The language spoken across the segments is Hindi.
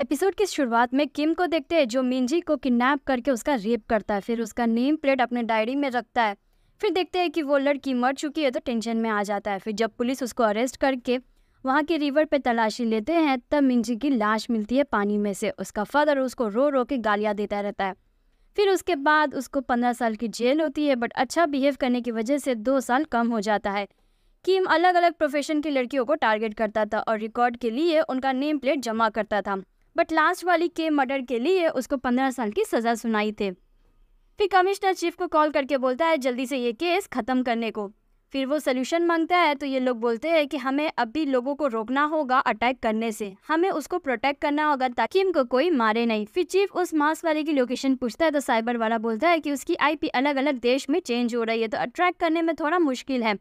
एपिसोड की शुरुआत में किम को देखते हैं जो मिंजी को किडनैप करके उसका रेप करता है फिर उसका नेम प्लेट अपने डायरी में रखता है फिर देखते हैं कि वो लड़की मर चुकी है तो टेंशन में आ जाता है फिर जब पुलिस उसको अरेस्ट करके वहाँ के रिवर पे तलाशी लेते हैं तब मिंजी की लाश मिलती है पानी में से उसका फादर उसको रो रो के गालियाँ देता रहता है फिर उसके बाद उसको पंद्रह साल की जेल होती है बट अच्छा बिहेव करने की वजह से दो साल कम हो जाता है किम अलग अलग प्रोफेशन की लड़कियों को टारगेट करता था और रिकॉर्ड के लिए उनका नेम प्लेट जमा करता था बट लास्ट वाली के मर्डर के लिए उसको पंद्रह साल की सज़ा सुनाई थी फिर कमिश्नर चीफ को कॉल करके बोलता है जल्दी से ये केस ख़त्म करने को फिर वो सोल्यूशन मांगता है तो ये लोग बोलते हैं कि हमें अब भी लोगों को रोकना होगा अटैक करने से हमें उसको प्रोटेक्ट करना होगा ताकि इनको कोई मारे नहीं फिर चीफ उस मास वाले की लोकेशन पूछता है तो साइबर वाला बोलता है कि उसकी आईपी अलग अलग देश में चेंज हो रही है तो अट्रैक्ट करने में थोड़ा मुश्किल है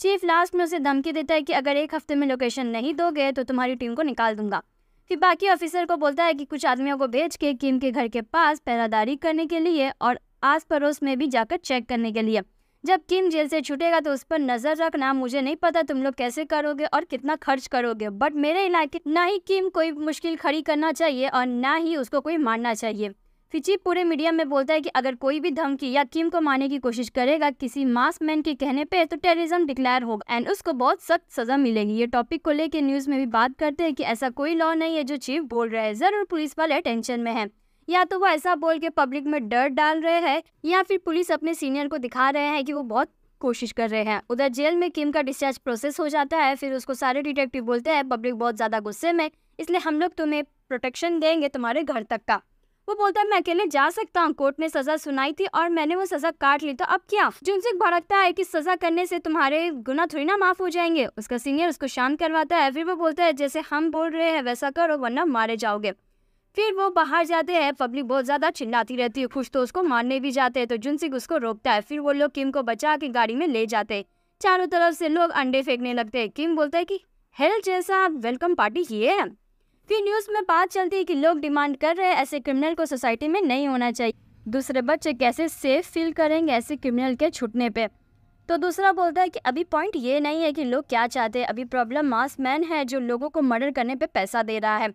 चीफ लास्ट में उसे धमकी देता है कि अगर एक हफ्ते में लोकेशन नहीं दोगे तो तुम्हारी टीम को निकाल दूंगा कि बाकी ऑफिसर को बोलता है कि कुछ आदमियों को भेज के किम के घर के पास पहरादारी करने के लिए और आस पड़ोस में भी जाकर चेक करने के लिए जब किम जेल से छूटेगा तो उस पर नज़र रखना मुझे नहीं पता तुम लोग कैसे करोगे और कितना खर्च करोगे बट मेरे इलाके ना ही किम कोई मुश्किल खड़ी करना चाहिए और ना ही उसको कोई मारना चाहिए फिची पूरे मीडिया में बोलता है कि अगर कोई भी धमकी या किम को मारने की कोशिश करेगा किसी मास मैन के कहने पे तो टेररिज्म डिक्लेयर होगा एंड उसको बहुत सख्त सजा मिलेगी ये टॉपिक को लेकर न्यूज में भी बात करते हैं कि ऐसा कोई लॉ नहीं है जो चीफ बोल रहे हैं जरूर पुलिस वाले टेंशन में है या तो वो ऐसा बोल के पब्लिक में डर डाल रहे हैं या फिर पुलिस अपने सीनियर को दिखा रहे हैं कि वो बहुत कोशिश कर रहे हैं उधर जेल में किम का डिस्चार्ज प्रोसेस हो जाता है फिर उसको सारे डिटेक्टिव बोलते हैं पब्लिक बहुत ज़्यादा गुस्से में इसलिए हम लोग तुम्हें प्रोटेक्शन देंगे तुम्हारे घर तक का वो बोलता है मैं अकेले जा सकता हूँ कोर्ट ने सजा सुनाई थी और मैंने वो सजा काट ली तो अब क्या जुनसिक भड़कता है कि सजा करने से तुम्हारे गुना थोड़ी ना माफ हो जाएंगे उसका सीनियर उसको शांत करवाता है फिर वो बोलता है जैसे हम बोल रहे हैं वैसा करो वरना मारे जाओगे फिर वो बाहर जाते हैं पब्लिक बहुत ज़्यादा चिल्लाती रहती है खुश तो उसको मारने भी जाते हैं तो जुनसिक उसको रोकता है फिर वो लोग किम को बचा के गाड़ी में ले जाते हैं चारों तरफ से लोग अंडे फेंकने लगते हैं किम बोलता है कि हेल जैसा वेलकम पार्टी ये है फिर न्यूज़ में बात चलती है कि लोग डिमांड कर रहे हैं ऐसे क्रिमिनल को सोसाइटी में नहीं होना चाहिए दूसरे बच्चे कैसे सेफ फील करेंगे ऐसे क्रिमिनल के छुटने पे तो दूसरा बोलता है कि अभी पॉइंट ये नहीं है कि लोग क्या चाहते हैं अभी प्रॉब्लम मास मैन है जो लोगों को मर्डर करने पे पैसा दे रहा है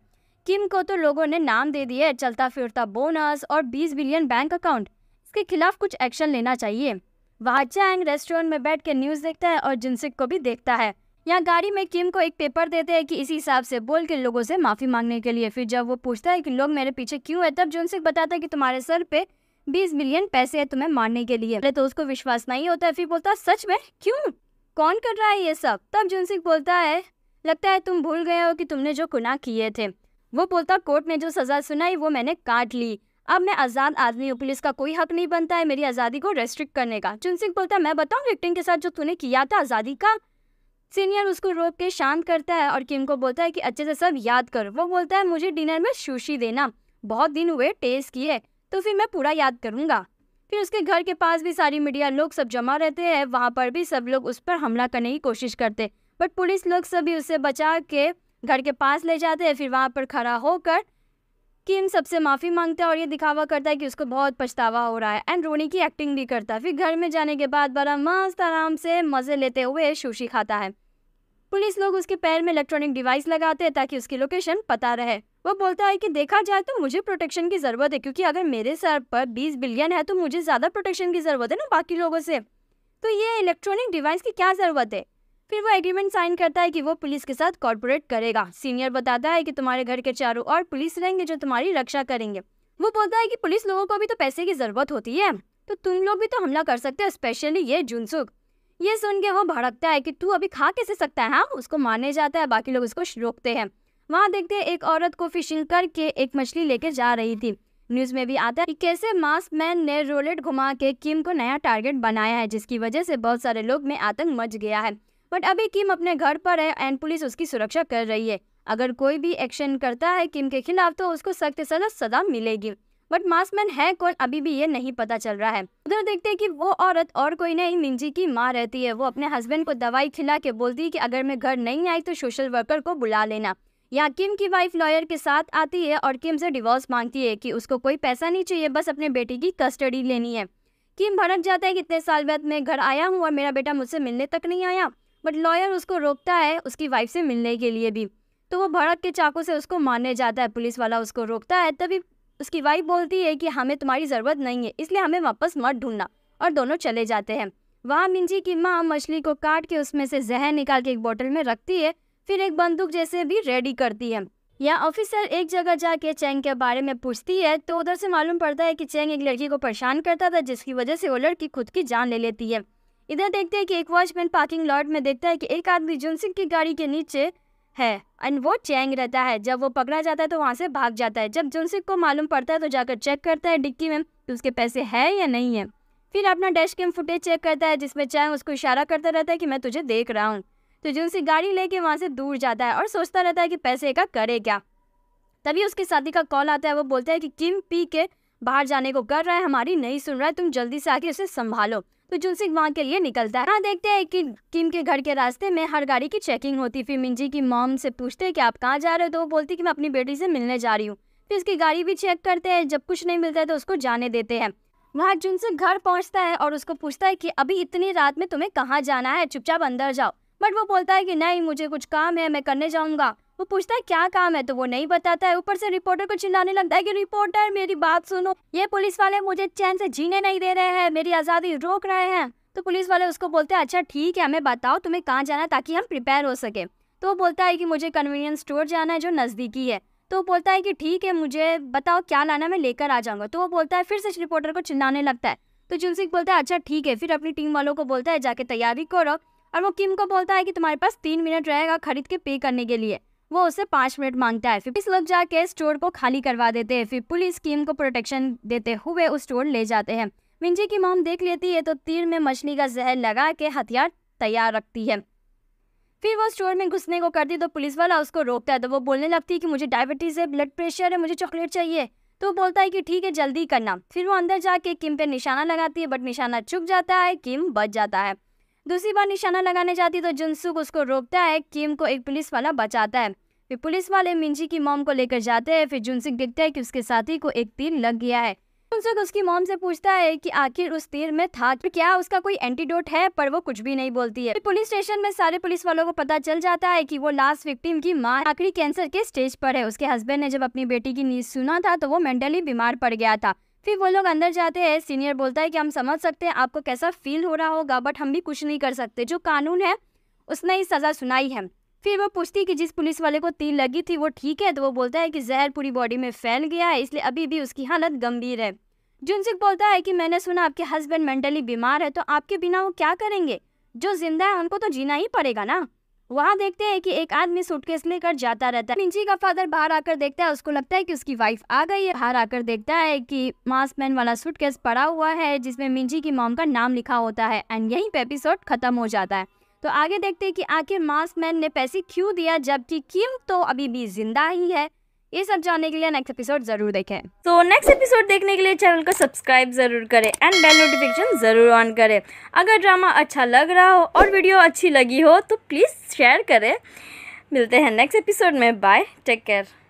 किम को तो लोगों ने नाम दे दिए चलता फिरता बोनस और 20 बिलियन बैंक अकाउंट इसके खिलाफ कुछ एक्शन लेना चाहिए वहाँ चैंग रेस्टोरेंट में बैठ के न्यूज़ देखता है और जिनसिक को भी देखता है यहाँ गाड़ी में किम को एक पेपर देते हैं कि इसी हिसाब से बोल के लोगों से माफ़ी मांगने के लिए फिर जब वो पूछता है कि लोग मेरे पीछे क्यों है तब जोन बताता है कि तुम्हारे सर पे बीस मिलियन पैसे है तुम्हें मारने के लिए तो उसको विश्वास नहीं होता है फिर बोलता है सच में क्यों कौन कर रहा है ये सब तब जोन बोलता है लगता है तुम भूल गए हो कि तुमने जो गुना किए थे वो बोलता कोर्ट ने जो सज़ा सुनाई वो मैंने काट ली अब मैं आज़ाद आदमी हूँ पुलिस का कोई हक नहीं बनता है मेरी आज़ादी को रेस्ट्रिक्ट करने का चुन बोलता है मैं बताऊँ विक्टिंग के साथ जो तूने किया था आज़ादी का सीनियर उसको रोक के शांत करता है और किम को बोलता है कि अच्छे से सब याद कर वो बोलता है मुझे डिनर में सुशी देना बहुत दिन हुए टेस्ट किए तो फिर मैं पूरा याद करूंगा फिर उसके घर के पास भी सारी मीडिया लोग सब जमा रहते हैं वहाँ पर भी सब लोग उस पर हमला करने की कोशिश करते बट पुलिस लोग सभी उसे बचा के घर के पास ले जाते हैं फिर वहाँ पर खड़ा होकर किम सबसे माफ़ी मांगता है और ये दिखावा करता है कि उसको बहुत पछतावा हो रहा है एंड रोनी की एक्टिंग भी करता है फिर घर में जाने के बाद बड़ा मस्त आराम से मज़े लेते हुए शोशी खाता है पुलिस लोग उसके पैर में इलेक्ट्रॉनिक डिवाइस लगाते हैं ताकि उसकी लोकेशन पता रहे वो बोलता है कि देखा जाए तो मुझे प्रोटेक्शन की ज़रूरत है क्योंकि अगर मेरे सर पर 20 बिलियन है तो मुझे ज़्यादा प्रोटेक्शन की ज़रूरत है ना बाकी लोगों से तो ये इलेक्ट्रॉनिक डिवाइस की क्या ज़रूरत है फिर वो एग्रीमेंट साइन करता है कि वो पुलिस के साथ कॉर्पोरेट करेगा सीनियर बताता है कि तुम्हारे घर के चारों ओर पुलिस रहेंगे जो तुम्हारी रक्षा करेंगे वो बोलता है कि पुलिस लोगों को भी तो पैसे की ज़रूरत होती है तो तुम लोग भी तो हमला कर सकते हो स्पेशली ये जुनसुक ये सुन के वो भड़कता है कि तू अभी खा कैसे सकता है हाँ? उसको मारने जाता है बाकी लोग उसको रोकते हैं वहाँ देखते हैं एक औरत को फिशिंग करके एक मछली लेके जा रही थी न्यूज़ में भी आता है कि कैसे मास्क मैन ने रोलेट घुमा के किम को नया टारगेट बनाया है जिसकी वजह से बहुत सारे लोग में आतंक मच गया है बट अभी किम अपने घर पर है एंड पुलिस उसकी सुरक्षा कर रही है अगर कोई भी एक्शन करता है किम के खिलाफ तो उसको सख्त सजा सजा मिलेगी बट मास्कमैन है कौन अभी भी ये नहीं पता चल रहा है उधर देखते हैं कि वो औरत और कोई नहीं मिंजी की माँ रहती है वो अपने हस्बैंड को दवाई खिला के बोलती है कि अगर मैं घर नहीं आई तो सोशल वर्कर को बुला लेना यहाँ किम की वाइफ लॉयर के साथ आती है और किम से डिवोर्स मांगती है कि उसको कोई पैसा नहीं चाहिए बस अपने बेटे की कस्टडी लेनी है किम भड़क जाता है कि इतने साल बाद मैं घर आया हूँ और मेरा बेटा मुझसे मिलने तक नहीं आया बट लॉयर उसको रोकता है उसकी वाइफ से मिलने के लिए भी तो वो भड़क के चाकू से उसको मारने जाता है पुलिस वाला उसको रोकता है तभी उसकी वाइफ बोलती है कि हमें तुम्हारी ज़रूरत नहीं है इसलिए हमें वापस मत ढूंढना और दोनों चले जाते हैं वहाँ मिंजी की माँ मछली को काट के उसमें से जहर निकाल के एक बोतल में रखती है फिर एक बंदूक जैसे भी रेडी करती है यहाँ ऑफिसर एक जगह जाके चैंग के बारे में पूछती है तो उधर से मालूम पड़ता है कि चैंग एक लड़की को परेशान करता था जिसकी वजह से वो लड़की खुद की जान ले लेती है इधर देखते हैं कि एक वॉचमैन पार्किंग लॉट में देखता है कि एक आदमी जुनसिंग की गाड़ी के नीचे है एंड वो चैंग रहता है जब वो पकड़ा जाता है तो वहाँ से भाग जाता है जब जुनसिंग को मालूम पड़ता है तो जाकर चेक करता है डिक्की में कि उसके पैसे है या नहीं है फिर अपना डैश कैम फुटेज चेक करता है जिसमें चैंग उसको इशारा करता रहता है कि मैं तुझे देख रहा हूँ तो जुनसिंग गाड़ी लेके वहाँ से दूर जाता है और सोचता रहता है कि पैसे का करे क्या तभी उसके साथी का कॉल आता है वो बोलता है कि किम पी के बाहर जाने को कर रहा है हमारी नहीं सुन रहा है तुम जल्दी से आके उसे संभालो तो जुलसिक वहाँ के लिए निकलता है हाँ देखते हैं कि किम के घर के रास्ते में हर गाड़ी की चेकिंग होती फिर मिंजी की मॉम से पूछते हैं कि आप कहाँ जा रहे हो तो वो बोलती कि मैं अपनी बेटी से मिलने जा रही हूँ फिर उसकी गाड़ी भी चेक करते हैं जब कुछ नहीं मिलता है तो उसको जाने देते हैं वहाँ जुनसिक घर पहुँचता है और उसको पूछता है कि अभी इतनी रात में तुम्हें कहाँ जाना है चुपचाप अंदर जाओ बट वो बोलता है कि नहीं मुझे कुछ काम है मैं करने जाऊँगा वो पूछता है क्या काम है तो वो नहीं बताता है ऊपर से रिपोर्टर को चिल्लाने लगता है कि रिपोर्टर मेरी बात सुनो ये पुलिस वाले मुझे चैन से जीने नहीं दे रहे हैं मेरी आज़ादी रोक रहे हैं तो पुलिस वाले उसको बोलते हैं अच्छा ठीक है हमें बताओ तुम्हें कहाँ जाना है ताकि हम प्रिपेयर हो सके तो वो बोलता है कि मुझे कन्वीनियंस स्टोर जाना है जो नज़दीकी है तो वो बोलता है कि ठीक है मुझे बताओ क्या लाना मैं लेकर आ जाऊँगा तो वो बोलता है फिर से रिपोर्टर को चिल्लाने लगता है तो जुलसिक बोलता है अच्छा ठीक है फिर अपनी टीम वालों को बोलता है जाके तैयारी करो और वो किम को बोलता है कि तुम्हारे पास तीन मिनट रहेगा खरीद के पे करने के लिए वो उससे पाँच मिनट मांगता है पुलिस लोग जाके स्टोर को खाली करवा देते हैं फिर पुलिस कीम को प्रोटेक्शन देते हुए उस स्टोर ले जाते हैं विंजी की मोम देख लेती है तो तीर में मछली का जहर लगा के हथियार तैयार रखती है फिर वो स्टोर में घुसने को करती तो पुलिस वाला उसको रोकता है तो वो बोलने लगती है कि मुझे डायबिटीज़ है ब्लड प्रेशर है मुझे चॉकलेट चाहिए तो बोलता है कि ठीक है जल्दी करना फिर वो अंदर जाके किम पे निशाना लगाती है बट निशाना चुप जाता है किम बच जाता है दूसरी बार निशाना लगाने जाती तो जनसुक उसको रोकता है किम को एक पुलिस वाला बचाता है फिर पुलिस वाले मिंजी की मोम को लेकर जाते हैं फिर जुनसुक देखते है कि उसके साथी को एक तीर लग गया है जुनसुक उसकी मोम से पूछता है कि आखिर उस तीर में था क्या उसका कोई एंटीडोट है पर वो कुछ भी नहीं बोलती है पुलिस स्टेशन में सारे पुलिस वालों को पता चल जाता है कि वो लास्ट विक्टिम की माँ आखिरी कैंसर के स्टेज पर है उसके हस्बैंड ने जब अपनी बेटी की नींद सुना था तो वो मेंटली बीमार पड़ गया था फिर वो लोग अंदर जाते हैं सीनियर बोलता है कि हम समझ सकते हैं आपको कैसा फील हो रहा होगा बट हम भी कुछ नहीं कर सकते जो कानून है उसने ही सज़ा सुनाई है फिर वो पूछती कि जिस पुलिस वाले को तीन लगी थी वो ठीक है तो वो बोलता है कि जहर पूरी बॉडी में फैल गया है इसलिए अभी भी उसकी हालत गंभीर है जुनसिक बोलता है कि मैंने सुना आपके हस्बैंड मेंटली बीमार है तो आपके बिना वो क्या करेंगे जो जिंदा है उनको तो जीना ही पड़ेगा ना वहाँ देखते हैं कि एक आदमी सूटकेस लेकर जाता रहता है मिंची का फादर बाहर आकर देखता है उसको लगता है कि उसकी वाइफ आ गई है बाहर आकर देखता है कि मास मैन वाला सूटकेस पड़ा हुआ है जिसमें मिंची की मॉम का नाम लिखा होता है एंड यहीं पे एपिसोड खत्म हो जाता है तो आगे देखते हैं कि आखिर मास मैन ने पैसे क्यों दिया जबकि किम तो अभी भी जिंदा ही है ये सब जानने के लिए नेक्स्ट एपिसोड जरूर देखें तो नेक्स्ट एपिसोड देखने के लिए चैनल को सब्सक्राइब जरूर करें एंड बेल नोटिफिकेशन जरूर ऑन करें अगर ड्रामा अच्छा लग रहा हो और वीडियो अच्छी लगी हो तो प्लीज़ शेयर करें मिलते हैं नेक्स्ट एपिसोड में बाय टेक केयर